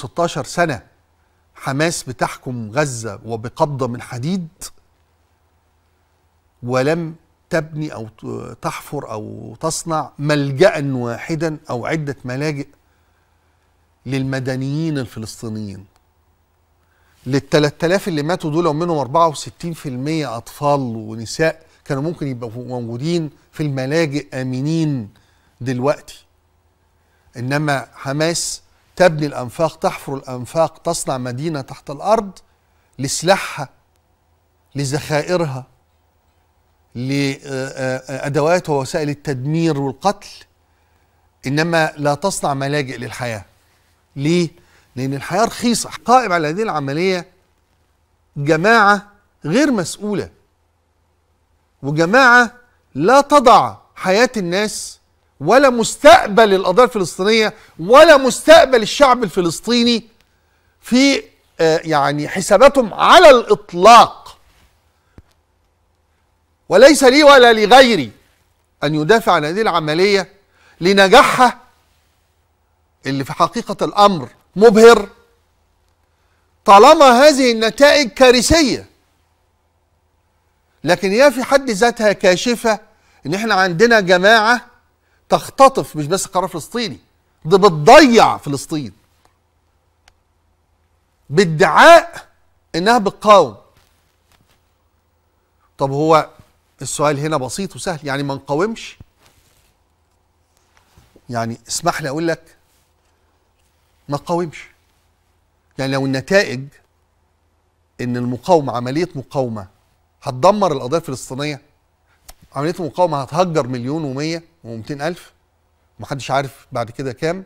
16 سنة حماس بتحكم غزة وبقبضة من حديد ولم تبني أو تحفر أو تصنع ملجأ واحدا أو عدة ملاجئ للمدنيين الفلسطينيين لل 3000 اللي ماتوا دول ومنهم 64% أطفال ونساء كانوا ممكن يبقوا موجودين في الملاجئ آمنين دلوقتي إنما حماس تبني الأنفاق تحفر الأنفاق تصنع مدينة تحت الأرض لسلاحها لذخائرها لأدوات ووسائل التدمير والقتل إنما لا تصنع ملاجئ للحياة ليه؟ لأن الحياة رخيصة قائم على هذه العملية جماعة غير مسؤولة وجماعة لا تضع حياة الناس ولا مستقبل القضيه الفلسطينيه ولا مستقبل الشعب الفلسطيني في آه، يعني حساباتهم على الاطلاق وليس لي ولا لغيري ان يدافع عن هذه العمليه لنجاحها اللي في حقيقه الامر مبهر طالما هذه النتائج كارثيه لكن هي في حد ذاتها كاشفه ان احنا عندنا جماعه تختطف مش بس القرار الفلسطيني ده بتضيع فلسطين بادعاء انها بتقاوم طب هو السؤال هنا بسيط وسهل يعني ما نقاومش يعني اسمح لي اقول لك ما نقاومش يعني لو النتائج ان المقاومه عمليه مقاومه هتدمر القضيه الفلسطينيه عمليه المقاومه هتهجر مليون ومية و200000 حدش عارف بعد كده كام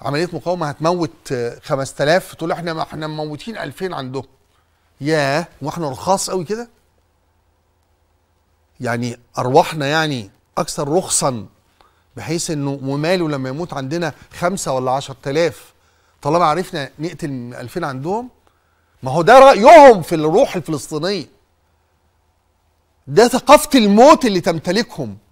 عمليه مقاومه هتموت 5000 تقول احنا ما احنا مموتين 2000 عندهم ياه واحنا رخاص قوي كده يعني ارواحنا يعني اكثر رخصا بحيث انه وماله لما يموت عندنا خمسة ولا 10000 طالما عرفنا نقتل ألفين عندهم ما هو ده رأيهم في الروح الفلسطينية ده ثقافة الموت اللي تمتلكهم